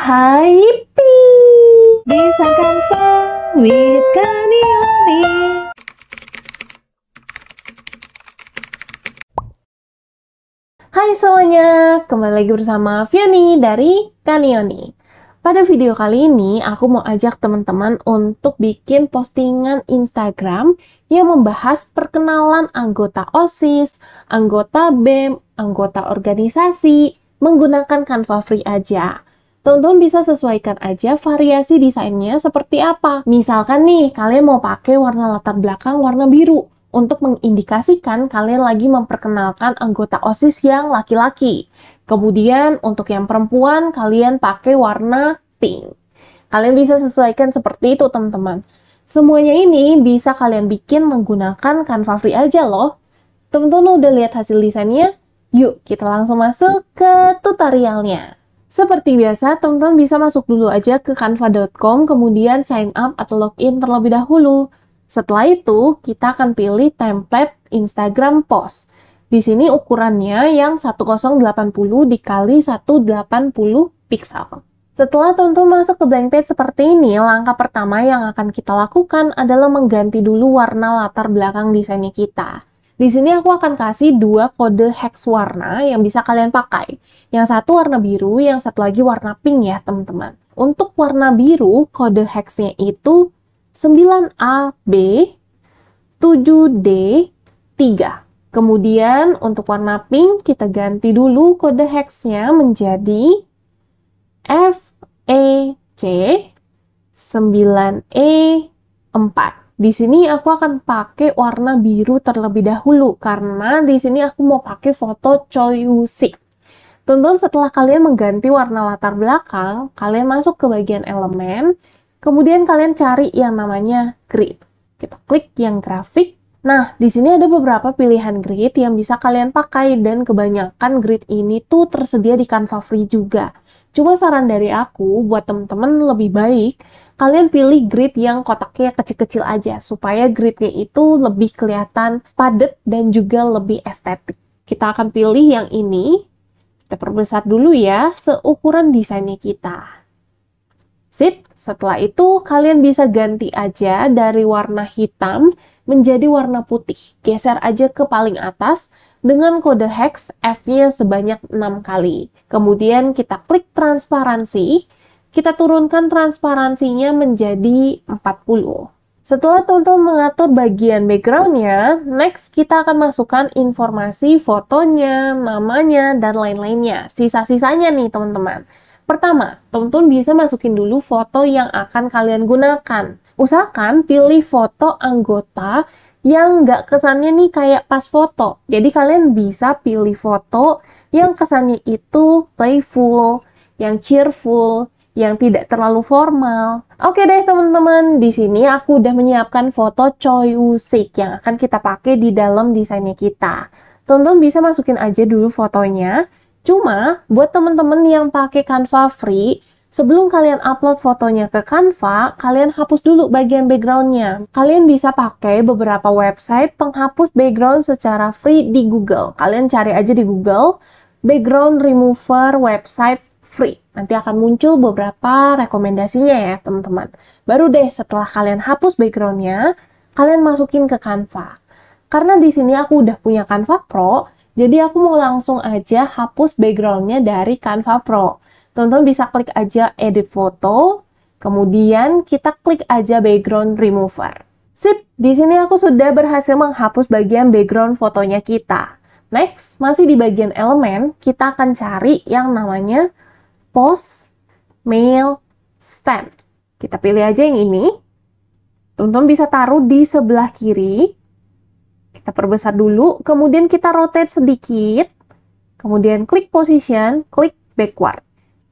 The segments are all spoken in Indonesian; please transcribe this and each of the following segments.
hai Bisa kan sawit Hai semuanya, kembali lagi bersama Vioni dari Kanioni. Pada video kali ini, aku mau ajak teman-teman untuk bikin postingan Instagram yang membahas perkenalan anggota OSIS, anggota BEM, anggota organisasi, menggunakan Canva Free aja. Teman-teman bisa sesuaikan aja variasi desainnya seperti apa. Misalkan nih, kalian mau pakai warna latar belakang warna biru untuk mengindikasikan kalian lagi memperkenalkan anggota OSIS yang laki-laki. Kemudian untuk yang perempuan, kalian pakai warna pink. Kalian bisa sesuaikan seperti itu, teman-teman. Semuanya ini bisa kalian bikin menggunakan Canva Free aja loh. Teman-teman udah lihat hasil desainnya? Yuk, kita langsung masuk ke tutorialnya. Seperti biasa, teman-teman bisa masuk dulu aja ke canva.com, kemudian sign up atau login terlebih dahulu. Setelah itu, kita akan pilih template Instagram post. Di sini ukurannya yang 1080 dikali 180 pixel. Setelah teman-teman masuk ke blank page seperti ini, langkah pertama yang akan kita lakukan adalah mengganti dulu warna latar belakang desainnya kita. Di sini aku akan kasih dua kode hex warna yang bisa kalian pakai. Yang satu warna biru, yang satu lagi warna pink ya teman-teman. Untuk warna biru, kode hexnya itu 9AB, 7D, 3. Kemudian untuk warna pink kita ganti dulu kode hexnya menjadi FEC 9E 4. Di sini aku akan pakai warna biru terlebih dahulu karena di sini aku mau pakai foto Choi Woo-sik. Tonton setelah kalian mengganti warna latar belakang, kalian masuk ke bagian elemen, kemudian kalian cari yang namanya grid. Kita klik yang grafik, Nah, di sini ada beberapa pilihan grid yang bisa kalian pakai dan kebanyakan grid ini tuh tersedia di Canva Free juga. Cuma saran dari aku buat teman-teman lebih baik kalian pilih grid yang kotaknya kecil-kecil aja supaya gridnya itu lebih kelihatan padat dan juga lebih estetik. Kita akan pilih yang ini. Kita perbesar dulu ya seukuran desainnya kita. Sip, setelah itu kalian bisa ganti aja dari warna hitam menjadi warna putih. Geser aja ke paling atas dengan kode hex F-nya sebanyak 6 kali. Kemudian kita klik transparansi kita turunkan transparansinya menjadi 40. Setelah tonton mengatur bagian backgroundnya, next kita akan masukkan informasi fotonya, namanya, dan lain-lainnya. Sisa-sisanya nih teman-teman. Pertama, teman-teman bisa masukin dulu foto yang akan kalian gunakan. Usahakan pilih foto anggota yang nggak kesannya nih kayak pas foto. Jadi kalian bisa pilih foto yang kesannya itu playful, yang cheerful, yang tidak terlalu formal. Oke deh teman-teman, di sini aku udah menyiapkan foto Choi Usik yang akan kita pakai di dalam desainnya kita. Teman-teman bisa masukin aja dulu fotonya. Cuma buat teman-teman yang pakai Canva free, Sebelum kalian upload fotonya ke Canva, kalian hapus dulu bagian backgroundnya. Kalian bisa pakai beberapa website penghapus background secara free di Google. Kalian cari aja di Google, background remover website free. Nanti akan muncul beberapa rekomendasinya ya teman-teman. Baru deh setelah kalian hapus backgroundnya, kalian masukin ke Canva. Karena di sini aku udah punya Canva Pro, jadi aku mau langsung aja hapus backgroundnya dari Canva Pro. Tonton bisa klik aja edit foto, kemudian kita klik aja background remover. Sip, di sini aku sudah berhasil menghapus bagian background fotonya kita. Next, masih di bagian elemen, kita akan cari yang namanya post, mail, stamp. Kita pilih aja yang ini. Tonton bisa taruh di sebelah kiri. Kita perbesar dulu, kemudian kita rotate sedikit. Kemudian klik position, klik backward.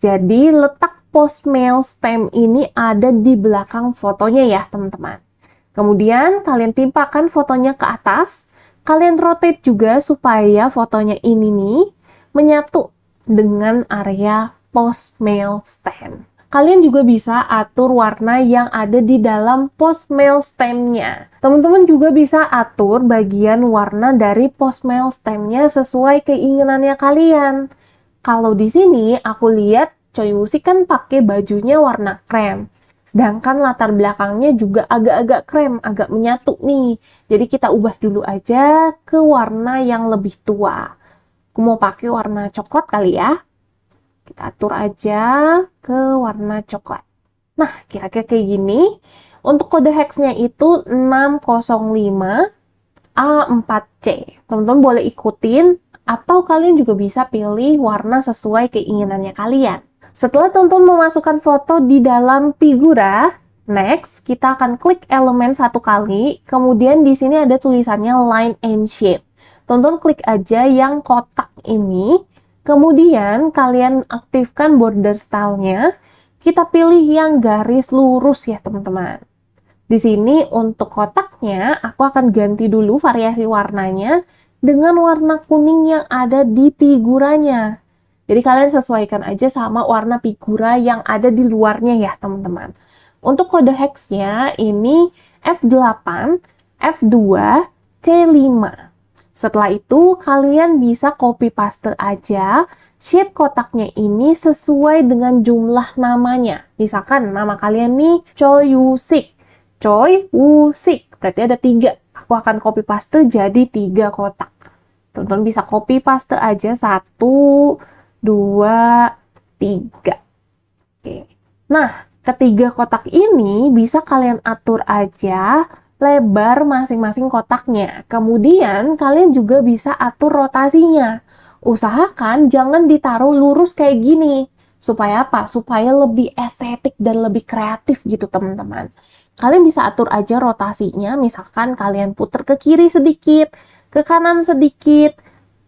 Jadi letak post mail stamp ini ada di belakang fotonya ya, teman-teman. Kemudian kalian timpakan fotonya ke atas. Kalian rotate juga supaya fotonya ini nih menyatu dengan area Post mail stamp. Kalian juga bisa atur warna yang ada di dalam post mail stampnya. Teman-teman juga bisa atur bagian warna dari post mail stampnya sesuai keinginannya kalian. Kalau di sini aku lihat Coyusi kan pakai bajunya warna krem. Sedangkan latar belakangnya juga agak-agak krem, agak menyatu nih. Jadi kita ubah dulu aja ke warna yang lebih tua. Aku mau pakai warna coklat kali ya. Kita atur aja ke warna coklat. Nah, kira-kira kayak gini. Untuk kode hexnya itu 605A4C. Teman-teman boleh ikutin atau kalian juga bisa pilih warna sesuai keinginannya kalian. Setelah teman-teman memasukkan foto di dalam figura, next kita akan klik elemen satu kali, kemudian di sini ada tulisannya line and shape. Teman-teman klik aja yang kotak ini, Kemudian kalian aktifkan border style-nya. Kita pilih yang garis lurus ya teman-teman. Di sini untuk kotaknya aku akan ganti dulu variasi warnanya dengan warna kuning yang ada di figuranya. Jadi kalian sesuaikan aja sama warna figura yang ada di luarnya ya teman-teman. Untuk kode hexnya ini F8, F2, C5. Setelah itu, kalian bisa copy paste aja shape kotaknya ini sesuai dengan jumlah namanya. Misalkan nama kalian nih Choi Wusik. Choi Wusik. Berarti ada tiga. Aku akan copy paste jadi tiga kotak. Teman-teman bisa copy paste aja. Satu, dua, tiga. Oke. Nah, ketiga kotak ini bisa kalian atur aja lebar masing-masing kotaknya. Kemudian kalian juga bisa atur rotasinya. Usahakan jangan ditaruh lurus kayak gini. Supaya apa? Supaya lebih estetik dan lebih kreatif gitu teman-teman. Kalian bisa atur aja rotasinya, misalkan kalian putar ke kiri sedikit, ke kanan sedikit,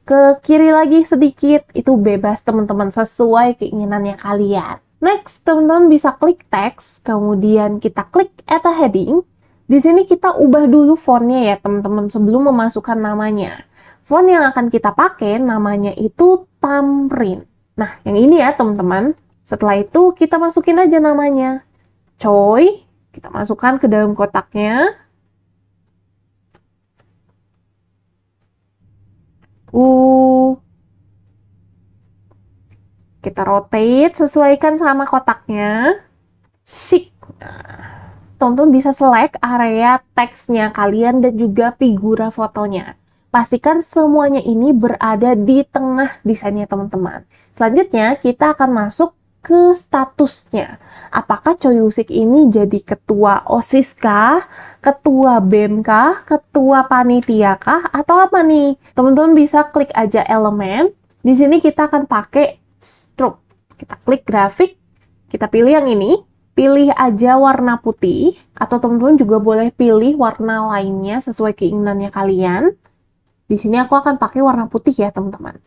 ke kiri lagi sedikit, itu bebas teman-teman sesuai keinginannya kalian. Next, teman-teman bisa klik teks, kemudian kita klik add a heading, di sini kita ubah dulu fontnya ya teman-teman sebelum memasukkan namanya. Font yang akan kita pakai namanya itu Tamrin. Nah, yang ini ya teman-teman. Setelah itu kita masukin aja namanya. Choi, kita masukkan ke dalam kotaknya. U. Uh. Kita rotate, sesuaikan sama kotaknya. Chic tonton bisa select area teksnya kalian dan juga figura fotonya. Pastikan semuanya ini berada di tengah desainnya teman-teman. Selanjutnya, kita akan masuk ke statusnya. Apakah Coyusik ini jadi ketua OSIS kah, ketua BEM kah, ketua panitia kah, atau apa nih? Teman-teman bisa klik aja elemen. Di sini kita akan pakai stroke. Kita klik grafik, kita pilih yang ini, pilih aja warna putih atau teman-teman juga boleh pilih warna lainnya sesuai keinginannya kalian. Di sini aku akan pakai warna putih ya teman-teman.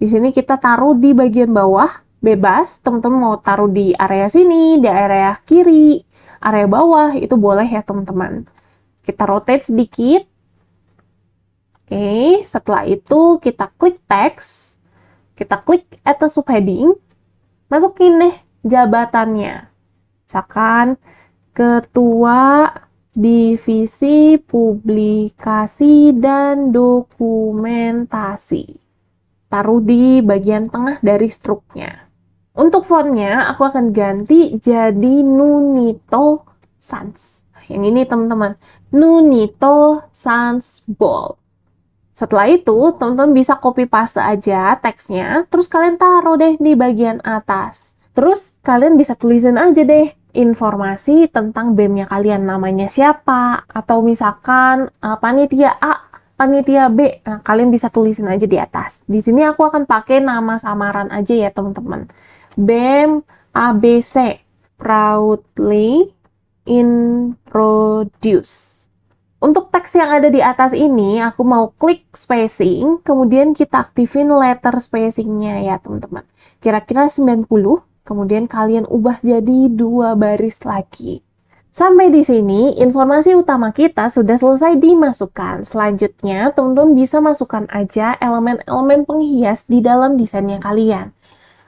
Di sini kita taruh di bagian bawah, bebas. Teman-teman mau taruh di area sini, di area kiri, area bawah, itu boleh ya teman-teman. Kita rotate sedikit. Oke, setelah itu kita klik text, Kita klik atas subheading. Masukin deh jabatannya bacakan Ketua Divisi Publikasi dan Dokumentasi. Taruh di bagian tengah dari struknya. Untuk fontnya, aku akan ganti jadi Nunito Sans. Yang ini teman-teman, Nunito Sans Bold. Setelah itu, teman-teman bisa copy paste aja teksnya, terus kalian taruh deh di bagian atas. Terus kalian bisa tulisin aja deh informasi tentang BEM-nya kalian, namanya siapa, atau misalkan uh, panitia A, panitia B. Nah, kalian bisa tulisin aja di atas. Di sini aku akan pakai nama samaran aja ya, teman-teman. BEM ABC proudly introduce. Untuk teks yang ada di atas ini, aku mau klik spacing, kemudian kita aktifin letter spacingnya ya teman-teman. Kira-kira 90, Kemudian kalian ubah jadi dua baris lagi. Sampai di sini, informasi utama kita sudah selesai dimasukkan. Selanjutnya, teman-teman bisa masukkan aja elemen-elemen penghias di dalam desainnya kalian.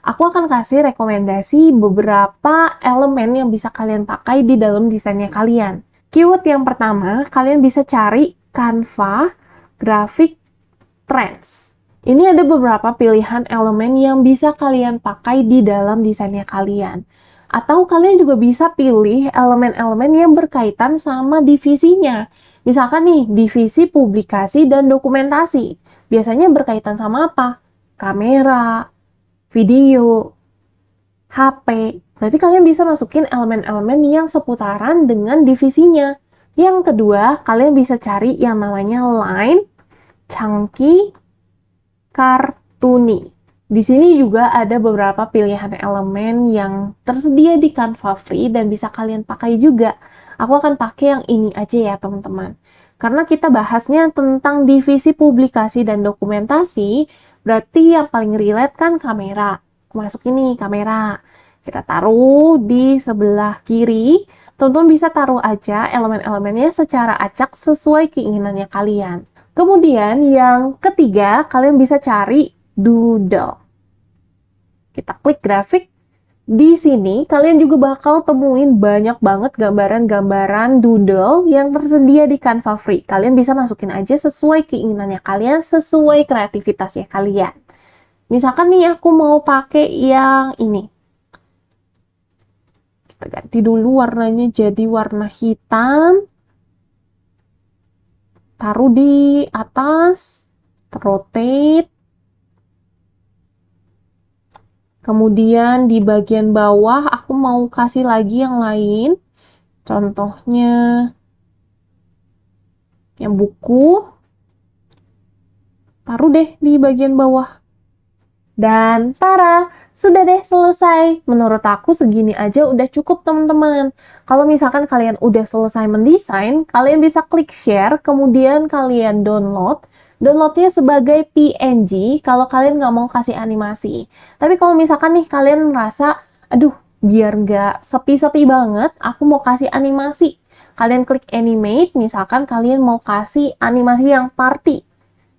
Aku akan kasih rekomendasi beberapa elemen yang bisa kalian pakai di dalam desainnya kalian. Keyword yang pertama, kalian bisa cari Canva Graphic Trends. Ini ada beberapa pilihan elemen yang bisa kalian pakai di dalam desainnya kalian. Atau kalian juga bisa pilih elemen-elemen yang berkaitan sama divisinya. Misalkan nih, divisi publikasi dan dokumentasi. Biasanya berkaitan sama apa? Kamera, video, HP. Berarti kalian bisa masukin elemen-elemen yang seputaran dengan divisinya. Yang kedua, kalian bisa cari yang namanya line, chunky, kartuni. Di sini juga ada beberapa pilihan elemen yang tersedia di Canva Free dan bisa kalian pakai juga. Aku akan pakai yang ini aja ya teman-teman. Karena kita bahasnya tentang divisi publikasi dan dokumentasi, berarti yang paling relate kan kamera. Masuk ini kamera. Kita taruh di sebelah kiri. Teman-teman bisa taruh aja elemen-elemennya secara acak sesuai keinginannya kalian. Kemudian yang ketiga, kalian bisa cari doodle. Kita klik grafik. Di sini kalian juga bakal temuin banyak banget gambaran-gambaran doodle yang tersedia di Canva Free. Kalian bisa masukin aja sesuai keinginannya kalian, sesuai kreativitasnya kalian. Misalkan nih aku mau pakai yang ini kita ganti dulu warnanya jadi warna hitam taruh di atas, rotate, kemudian di bagian bawah aku mau kasih lagi yang lain, contohnya yang buku, taruh deh di bagian bawah. Dan tara, sudah deh selesai. Menurut aku segini aja udah cukup teman-teman. Kalau misalkan kalian udah selesai mendesain, kalian bisa klik share, kemudian kalian download. Downloadnya sebagai PNG kalau kalian nggak mau kasih animasi. Tapi kalau misalkan nih kalian merasa, aduh biar nggak sepi-sepi banget, aku mau kasih animasi. Kalian klik animate, misalkan kalian mau kasih animasi yang party.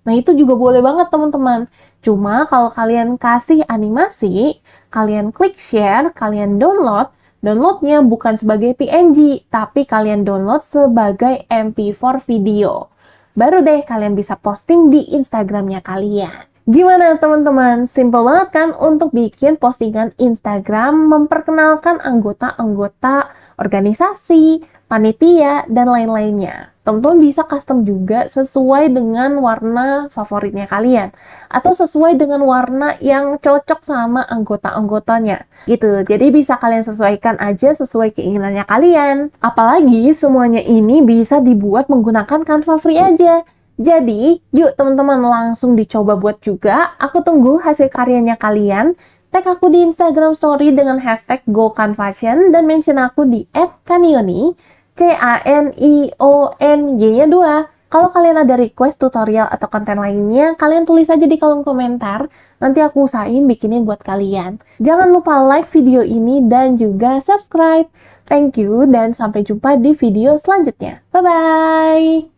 Nah itu juga boleh banget teman-teman. Cuma kalau kalian kasih animasi, kalian klik share, kalian download, downloadnya bukan sebagai PNG, tapi kalian download sebagai MP4 video. Baru deh kalian bisa posting di Instagramnya kalian. Gimana teman-teman? Simple banget kan untuk bikin postingan Instagram memperkenalkan anggota-anggota organisasi, panitia, dan lain-lainnya. Teman-teman bisa custom juga sesuai dengan warna favoritnya kalian atau sesuai dengan warna yang cocok sama anggota-anggotanya gitu. Jadi bisa kalian sesuaikan aja sesuai keinginannya kalian. Apalagi semuanya ini bisa dibuat menggunakan Canva Free aja. Jadi, yuk teman-teman langsung dicoba buat juga. Aku tunggu hasil karyanya kalian tag aku di Instagram story dengan hashtag GoCanFashion dan mention aku di @kanioni C A N I O N Y-nya dua. Kalau kalian ada request tutorial atau konten lainnya, kalian tulis aja di kolom komentar. Nanti aku usahain bikinin buat kalian. Jangan lupa like video ini dan juga subscribe. Thank you dan sampai jumpa di video selanjutnya. Bye-bye!